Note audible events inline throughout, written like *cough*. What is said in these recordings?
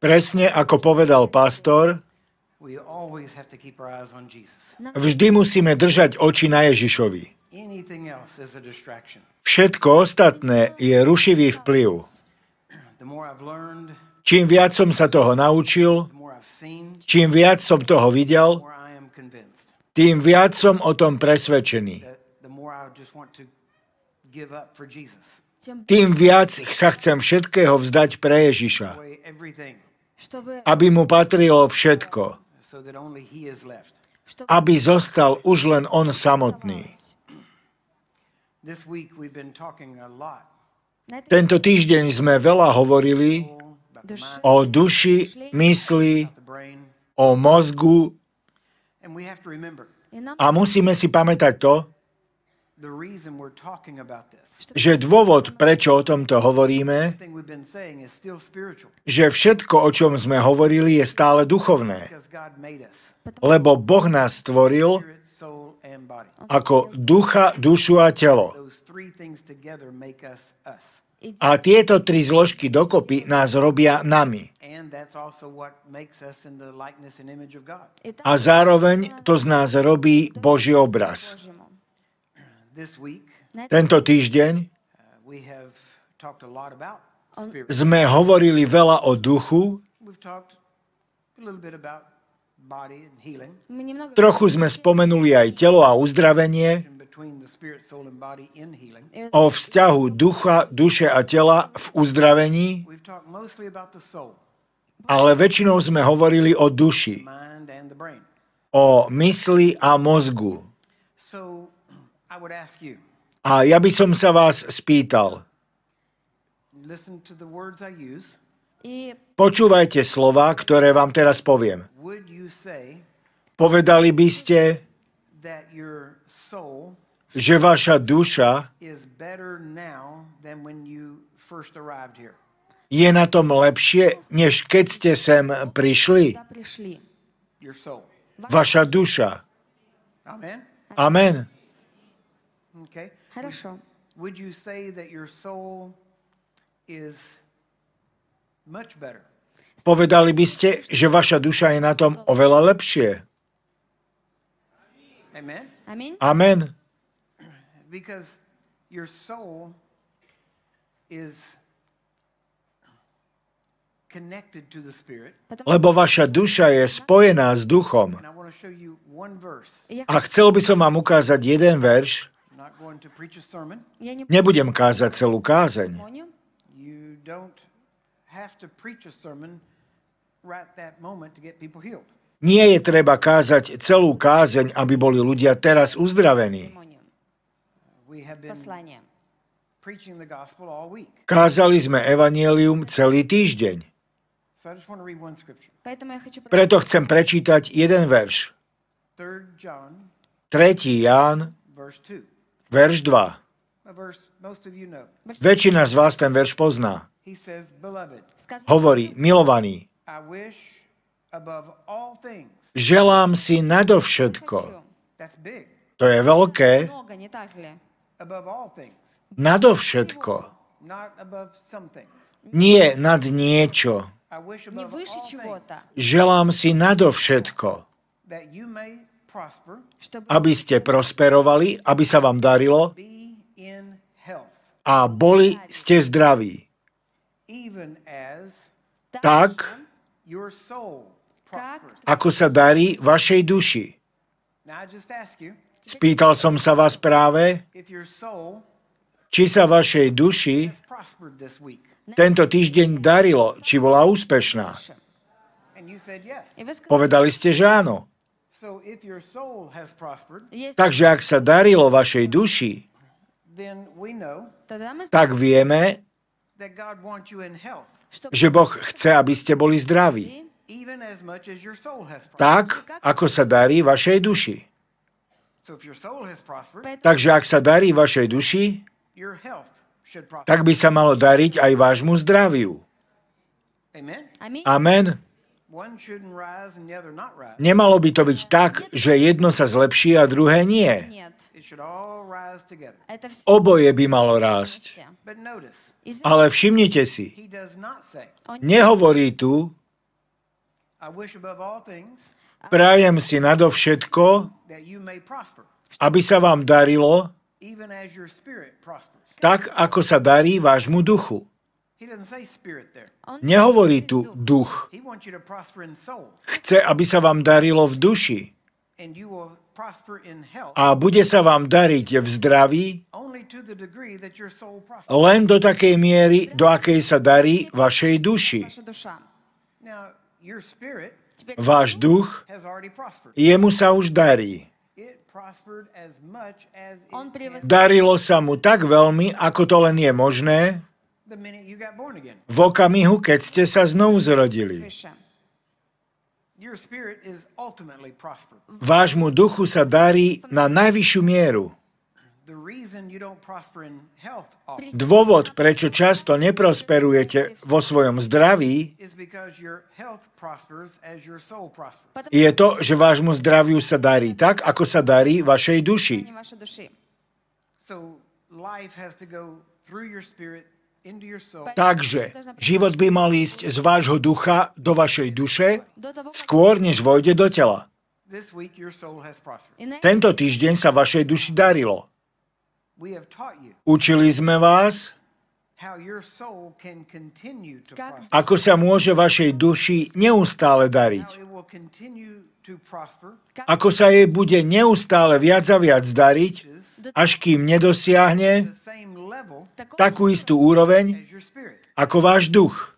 Presne ako povedal pastor, vždy musíme držať oči na Ježišovi. Všetko ostatné je rušivý vplyv. Čím viac som sa toho naučil, čím viac som toho videl, tým viac som o tom presvedčený tým viac sa chcem všetkého vzdať pre Ježiša, aby mu patrilo všetko, aby zostal už len on samotný. Tento týždeň sme veľa hovorili o duši, mysli, o mozgu a musíme si pamätať to, že dôvod, prečo o tomto hovoríme, že všetko, o čom sme hovorili, je stále duchovné, lebo Boh nás stvoril ako ducha, dušu a telo. A tieto tri zložky dokopy nás robia nami. A zároveň to z nás robí Boží obraz. Tento týždeň uh, sme hovorili veľa o duchu. Trochu sme spomenuli aj telo a uzdravenie, o vzťahu ducha, duše a tela v uzdravení, ale väčšinou sme hovorili o duši, o mysli a mozgu. A ja by som sa vás spýtal. Počúvajte slova, ktoré vám teraz poviem. Povedali by ste, že vaša duša je na tom lepšie, než keď ste sem prišli. Vaša duša. Amen. Okay. Хорошо. Would would you say that your soul is much better? Povedali by ste, že vaša duša je na tom oveľa lepšie. Amen. Amen. Amen. Because your soul is Lebo vaša duša je spojená s duchom. A chcel by som vám ukázať jeden verš. Nebudem kázať celú kázeň. Nie je treba kázať celú kázeň, aby boli ľudia teraz uzdravení. Kázali sme evanielium celý týždeň. Preto chcem prečítať jeden verš. 3. Ján, Verš 2. Väčšina z vás ten verš pozná. Hovorí, milovaný, *laughs* želám si nadovšetko. To je veľké. Nadovšetko. Nie nad niečo. Želám si nadovšetko, aby ste prosperovali, aby sa vám darilo a boli ste zdraví. Tak, ako sa darí vašej duši. Spýtal som sa vás práve, či sa vašej duši tento týždeň darilo, či bola úspešná. Povedali ste, že áno. Takže ak sa darilo vašej duši, tak vieme, že Boh chce, aby ste boli zdraví. Tak, ako sa darí vašej duši. Takže ak sa darí vašej duši, tak by sa malo dariť aj vášmu zdraviu. Amen. Nemalo by to byť tak, že jedno sa zlepší a druhé nie. Oboje by malo rásť. Ale všimnite si, nehovorí tu, prajem si nadovšetko, aby sa vám darilo, tak ako sa darí vášmu duchu. Nehovorí tu duch. Chce, aby sa vám darilo v duši. A bude sa vám dariť v zdraví len do takej miery, do akej sa darí vašej duši. Váš duch, jemu sa už darí. Darilo sa mu tak veľmi, ako to len je možné, v okamihu, keď ste sa znovu zrodili. Vášmu duchu sa darí na najvyššiu mieru. Dôvod, prečo často neprosperujete vo svojom zdraví, je to, že vášmu zdraviu sa darí tak, ako sa darí vašej duši. Takže život by mal ísť z vášho ducha do vašej duše skôr, než vojde do tela. Tento týždeň sa vašej duši darilo. Učili sme vás, ako sa môže vašej duši neustále dariť? Ako sa jej bude neustále viac a viac dariť, až kým nedosiahne takú istú úroveň ako váš duch.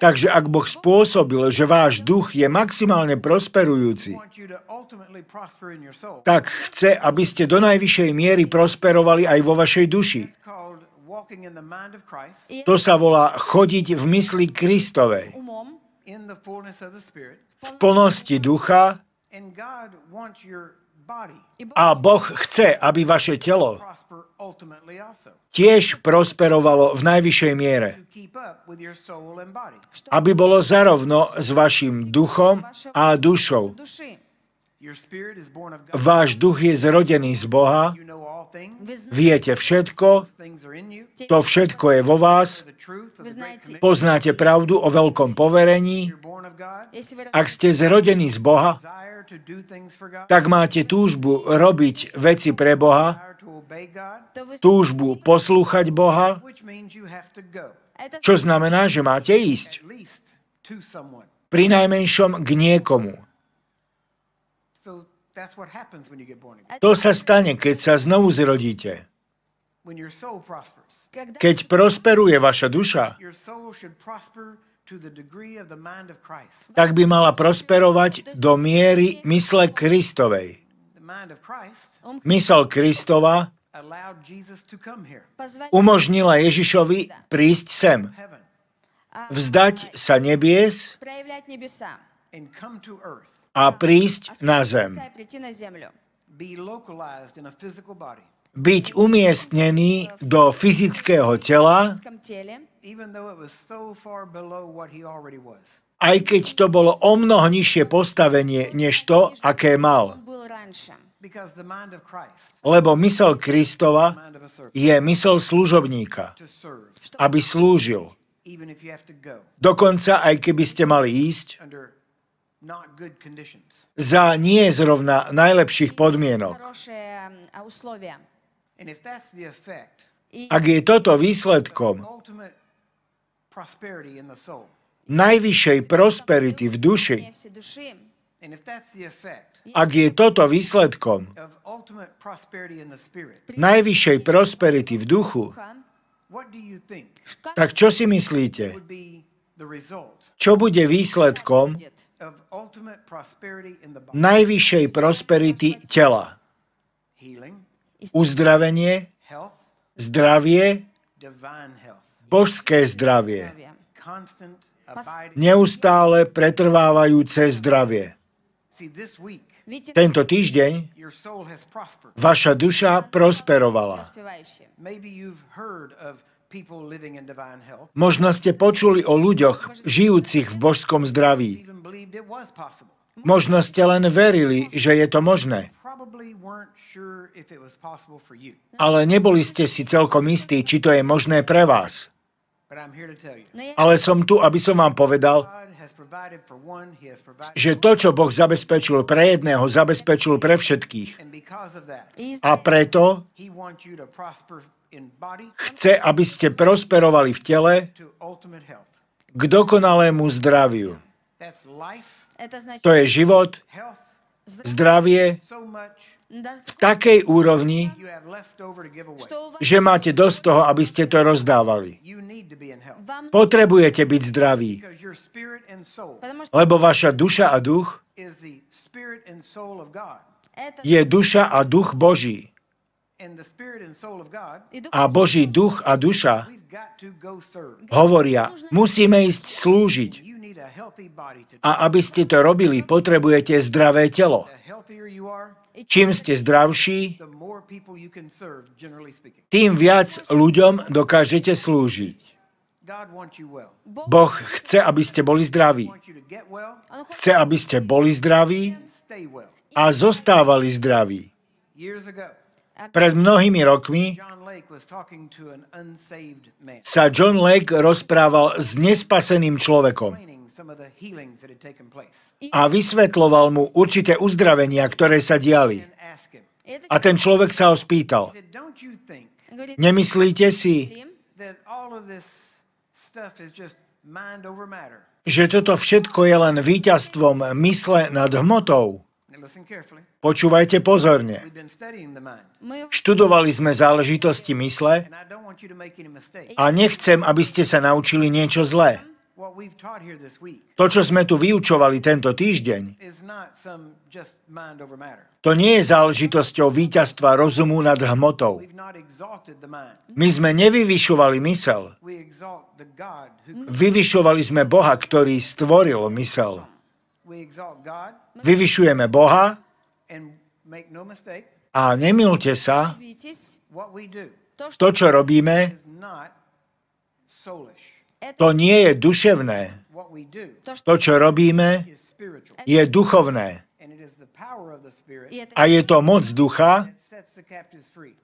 Takže ak Boh spôsobil, že váš duch je maximálne prosperujúci, tak chce, aby ste do najvyššej miery prosperovali aj vo vašej duši. To sa volá chodiť v mysli Kristovej. V plnosti ducha a Boh chce, aby vaše telo tiež prosperovalo v najvyššej miere, aby bolo zarovno s vašim duchom a dušou. Váš duch je zrodený z Boha, viete všetko, to všetko je vo vás, poznáte pravdu o veľkom poverení. Ak ste zrodení z Boha, tak máte túžbu robiť veci pre Boha, túžbu poslúchať Boha, čo znamená, že máte ísť. Pri najmenšom k niekomu. To sa stane, keď sa znovu zrodíte. Keď prosperuje vaša duša, tak by mala prosperovať do miery mysle Kristovej. Mysel Kristova umožnila Ježišovi prísť sem, vzdať sa nebies a prísť na zem byť umiestnený do fyzického tela, aj keď to bolo o mnoho nižšie postavenie, než to, aké mal. Lebo mysel Kristova je mysel služobníka, aby slúžil. Dokonca aj keby ste mali ísť za nie zrovna najlepších podmienok. Ak je toto výsledkom najvyššej prosperity v duši, ak je toto výsledkom najvyššej prosperity v duchu, tak čo si myslíte? Čo bude výsledkom najvyššej prosperity tela? uzdravenie, zdravie, božské zdravie, neustále pretrvávajúce zdravie. Tento týždeň vaša duša prosperovala. Možno ste počuli o ľuďoch žijúcich v božskom zdraví Možno ste len verili, že je to možné. Ale neboli ste si celkom istí, či to je možné pre vás. No Ale som tu, aby som vám povedal, že to, čo Boh zabezpečil pre jedného, zabezpečil pre všetkých. A preto chce, aby ste prosperovali v tele k dokonalému zdraviu to je život, zdravie v takej úrovni, že máte dosť toho, aby ste to rozdávali. Potrebujete byť zdraví, lebo vaša duša a duch je duša a duch Boží a Boží duch a duša hovoria, musíme ísť slúžiť. A aby ste to robili, potrebujete zdravé telo. Čím ste zdravší, tým viac ľuďom dokážete slúžiť. Boh chce, aby ste boli zdraví. Chce, aby ste boli zdraví a zostávali zdraví. Pred mnohými rokmi sa John Lake rozprával s nespaseným človekom a vysvetloval mu určité uzdravenia, ktoré sa diali. A ten človek sa ho spýtal, nemyslíte si, že toto všetko je len víťazstvom mysle nad hmotou? Počúvajte pozorne. Študovali sme záležitosti mysle a nechcem, aby ste sa naučili niečo zlé. To, čo sme tu vyučovali tento týždeň, to nie je záležitosťou víťazstva rozumu nad hmotou. My sme nevyvyšovali mysel. Vyvyšovali sme Boha, ktorý stvoril mysel. Vyvyšujeme Boha no a nemilte sa, to, čo robíme, to nie je duševné. To, čo robíme, je duchovné. A je to moc ducha,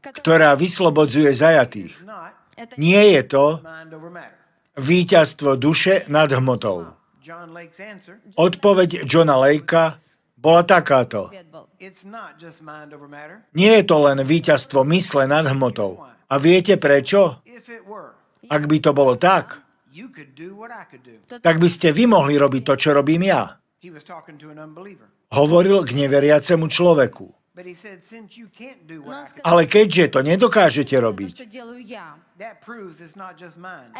ktorá vyslobodzuje zajatých. Nie je to víťazstvo duše nad hmotou. Odpoveď Johna Lakea bola takáto. Nie je to len víťazstvo mysle nad hmotou. A viete prečo? Ak by to bolo tak, tak by ste vy mohli robiť to, čo robím ja. Hovoril k neveriacemu človeku. No, Ale keďže to nedokážete no, robiť,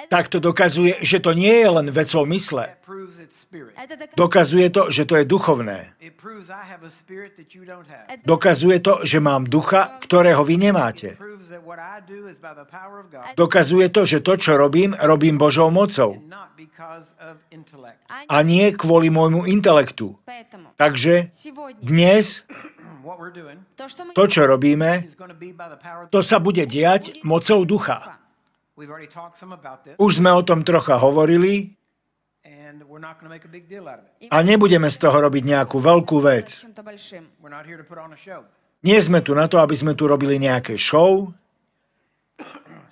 tak to dokazuje, že to nie je len vecou mysle. Dokazuje to, že to je duchovné. Dokazuje to, že mám ducha, ktorého vy nemáte. Dokazuje to, že to, čo robím, robím Božou mocou. A nie kvôli môjmu intelektu. Takže dnes *clears throat* To, čo robíme, to sa bude diať mocou ducha. Už sme o tom trocha hovorili a nebudeme z toho robiť nejakú veľkú vec. Nie sme tu na to, aby sme tu robili nejaké show. *coughs*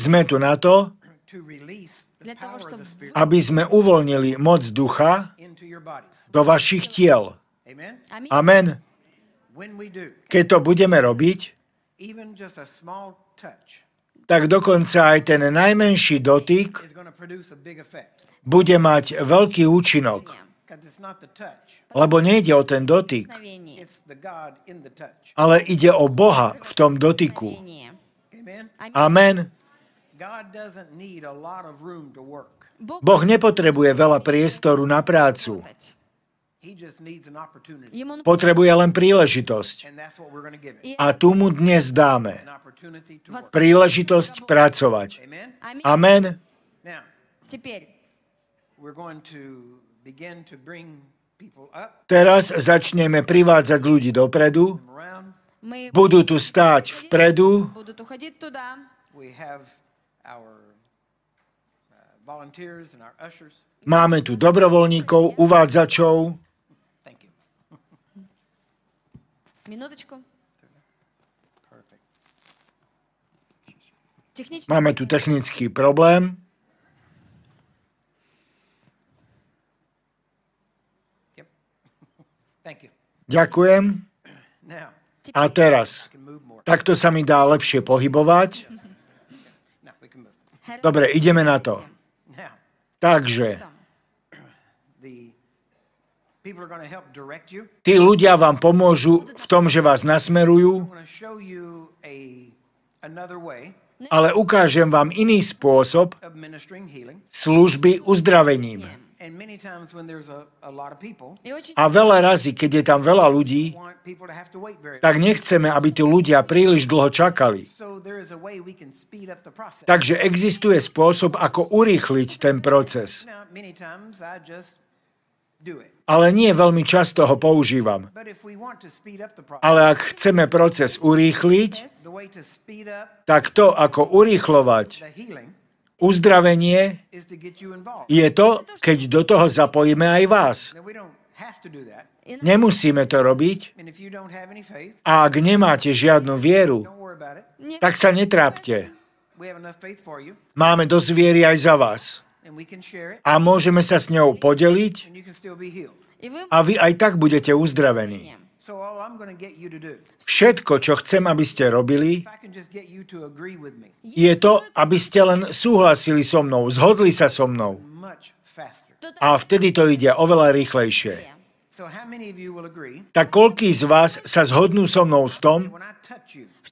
Sme tu na to, aby sme uvoľnili moc ducha do vašich tiel. Amen. Keď to budeme robiť, tak dokonca aj ten najmenší dotyk bude mať veľký účinok. Lebo nejde o ten dotyk, ale ide o Boha v tom dotyku. Amen. Boh nepotrebuje veľa priestoru na prácu. Potrebuje len príležitosť. A tu mu dnes dáme príležitosť pracovať. Amen. Teraz začneme privádzať ľudí dopredu. Budú tu stáť vpredu. Uh, Máme tu dobrovoľníkov, uvádzačov. Минуточку. Technič... Máme tu technický problém. Ďakujem. A teraz. Takto sa mi dá lepšie pohybovať. Dobre, ideme na to. Takže. Tí ľudia vám pomôžu v tom, že vás nasmerujú, ale ukážem vám iný spôsob služby uzdravením. A veľa razy, keď je tam veľa ľudí, tak nechceme, aby tí ľudia príliš dlho čakali. Takže existuje spôsob, ako urýchliť ten proces ale nie veľmi často ho používam. Ale ak chceme proces urýchliť, tak to, ako urýchlovať uzdravenie, je to, keď do toho zapojíme aj vás. Nemusíme to robiť. A ak nemáte žiadnu vieru, tak sa netrápte. Máme dosť viery aj za vás a môžeme sa s ňou podeliť a vy aj tak budete uzdravení. Všetko, čo chcem, aby ste robili, je to, aby ste len súhlasili so mnou, zhodli sa so mnou. A vtedy to ide oveľa rýchlejšie. Tak koľký z vás sa zhodnú so mnou v tom,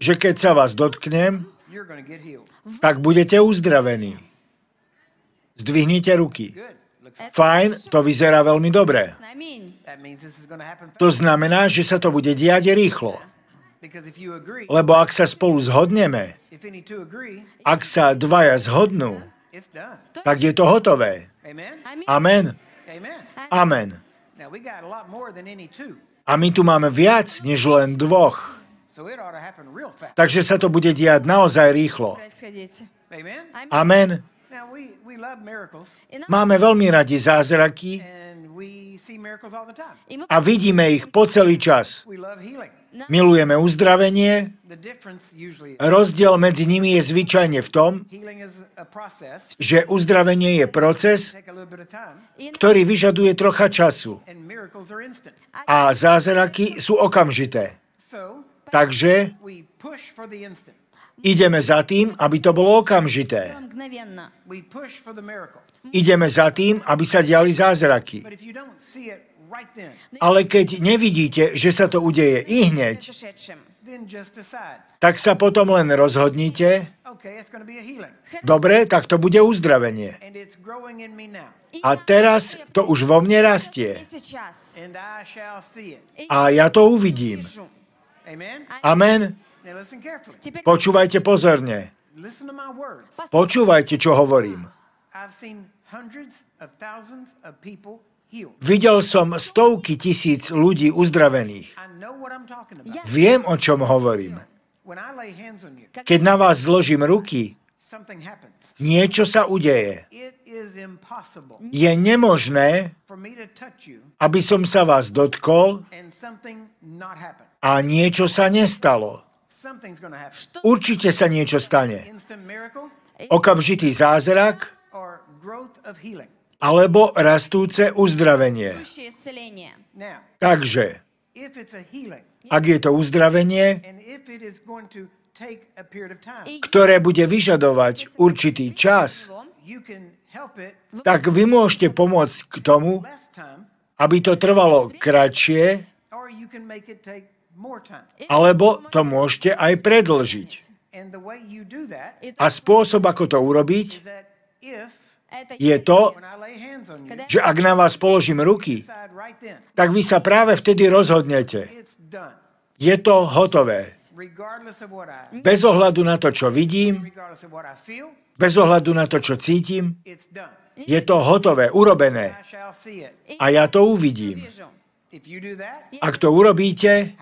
že keď sa vás dotknem, tak budete uzdravení. Zdvihnite ruky. Fajn, to vyzerá veľmi dobre. To znamená, že sa to bude diať rýchlo. Lebo ak sa spolu zhodneme, ak sa dvaja zhodnú, tak je to hotové. Amen. Amen. A my tu máme viac, než len dvoch. Takže sa to bude diať naozaj rýchlo. Amen. Máme veľmi radi zázraky a vidíme ich po celý čas. Milujeme uzdravenie. Rozdiel medzi nimi je zvyčajne v tom, že uzdravenie je proces, ktorý vyžaduje trocha času. A zázraky sú okamžité. Takže Ideme za tým, aby to bolo okamžité. Ideme za tým, aby sa diali zázraky. Ale keď nevidíte, že sa to udeje i hneď, tak sa potom len rozhodnite, dobre, tak to bude uzdravenie. A teraz to už vo mne rastie. A ja to uvidím. Amen. Počúvajte pozorne. Počúvajte, čo hovorím. Videl som stovky tisíc ľudí uzdravených. Viem, o čom hovorím. Keď na vás zložím ruky, niečo sa udeje. Je nemožné, aby som sa vás dotkol a niečo sa nestalo. Určite sa niečo stane. Okamžitý zázrak alebo rastúce uzdravenie. Takže, ak je to uzdravenie, ktoré bude vyžadovať určitý čas, tak vy môžete pomôcť k tomu, aby to trvalo kratšie, alebo to môžete aj predlžiť. A spôsob, ako to urobiť, je to, že ak na vás položím ruky, tak vy sa práve vtedy rozhodnete. Je to hotové. Bez ohľadu na to, čo vidím, bez ohľadu na to, čo cítim, je to hotové, urobené. A ja to uvidím. Ak to urobíte,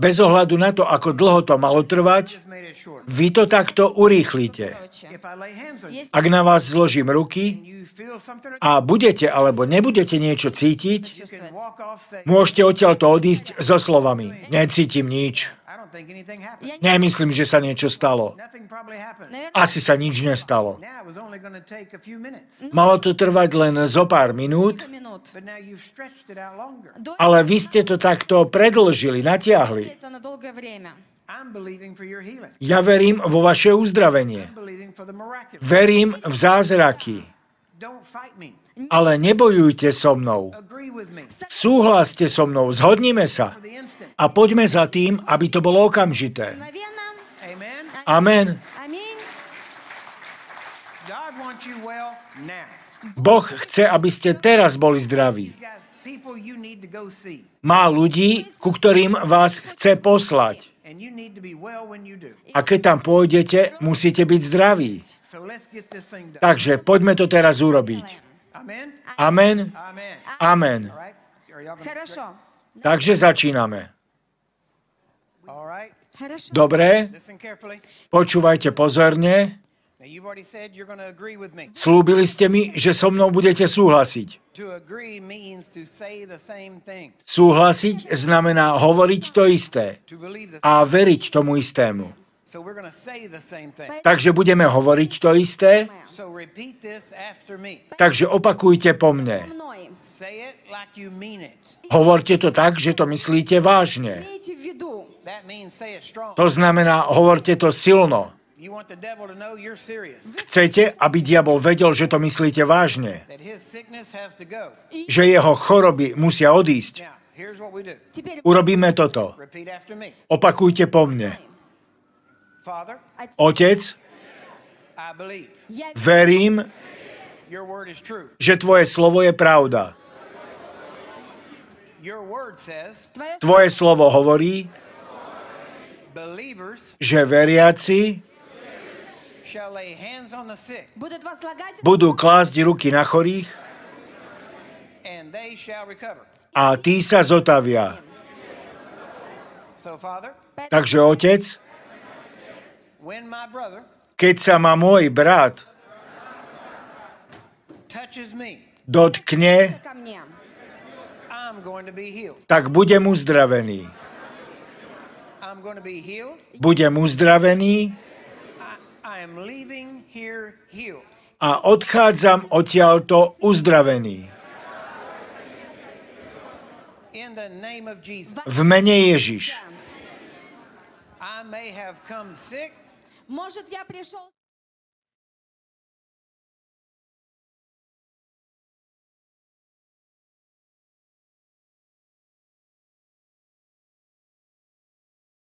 bez ohľadu na to, ako dlho to malo trvať, vy to takto urýchlite. Ak na vás zložím ruky a budete alebo nebudete niečo cítiť, môžete odtiaľto odísť so slovami. Necítim nič. Nemyslím, že sa niečo stalo. Asi sa nič nestalo. Mhm. Malo to trvať len zo pár minút, ale vy ste to takto predlžili, natiahli. Ja verím vo vaše uzdravenie. Verím v zázraky ale nebojujte so mnou. Súhlaste so mnou, zhodnime sa. A poďme za tým, aby to bolo okamžité. Amen. Boh chce, aby ste teraz boli zdraví. Má ľudí, ku ktorým vás chce poslať. A keď tam pôjdete, musíte byť zdraví. Takže poďme to teraz urobiť. Amen. Amen. Takže začíname. Dobre, počúvajte pozorne. Slúbili ste mi, že so mnou budete súhlasiť. Súhlasiť znamená hovoriť to isté a veriť tomu istému. Takže budeme hovoriť to isté. Takže opakujte po mne. Hovorte to tak, že to myslíte vážne. To znamená, hovorte to silno. Chcete, aby diabol vedel, že to myslíte vážne. Že jeho choroby musia odísť. Urobíme toto. Opakujte po mne. Otec, verím, že tvoje slovo je pravda. Tvoje slovo hovorí, že veriaci budú klásť ruky na chorých a tí sa zotavia. Takže otec, keď sa ma môj brat dotkne, tak budem uzdravený. Budem uzdravený a odchádzam odtiaľto uzdravený. V mene Ježiš. Может, я пришел...